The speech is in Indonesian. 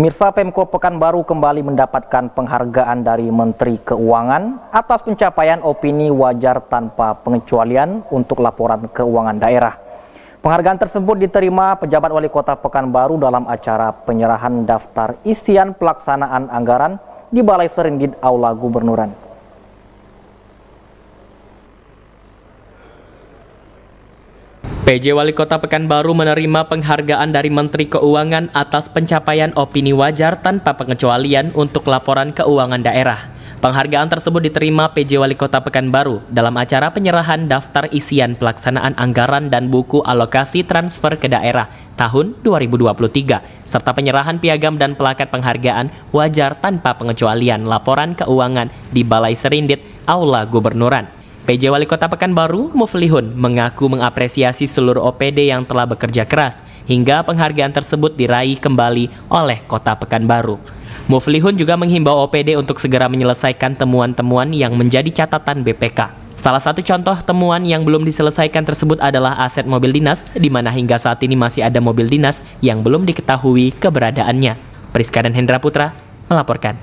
Mirsa Pemko Pekanbaru kembali mendapatkan penghargaan dari Menteri Keuangan atas pencapaian opini wajar tanpa pengecualian untuk laporan keuangan daerah. Penghargaan tersebut diterima pejabat wali kota Pekanbaru dalam acara penyerahan daftar isian pelaksanaan anggaran di Balai Seringgit Aula Gubernuran. PJ Wali Kota Pekanbaru menerima penghargaan dari Menteri Keuangan atas pencapaian opini wajar tanpa pengecualian untuk laporan keuangan daerah. Penghargaan tersebut diterima PJ Wali Kota Pekanbaru dalam acara penyerahan daftar isian pelaksanaan anggaran dan buku alokasi transfer ke daerah tahun 2023 serta penyerahan piagam dan pelakat penghargaan wajar tanpa pengecualian laporan keuangan di Balai Serindit, Aula Gubernuran. PJ Wali Kota Pekanbaru, Muflihun, mengaku mengapresiasi seluruh OPD yang telah bekerja keras hingga penghargaan tersebut diraih kembali oleh Kota Pekanbaru. Muflihun juga menghimbau OPD untuk segera menyelesaikan temuan-temuan yang menjadi catatan BPK. Salah satu contoh temuan yang belum diselesaikan tersebut adalah aset mobil dinas, di mana hingga saat ini masih ada mobil dinas yang belum diketahui keberadaannya. Priska dan Hendra Putra melaporkan.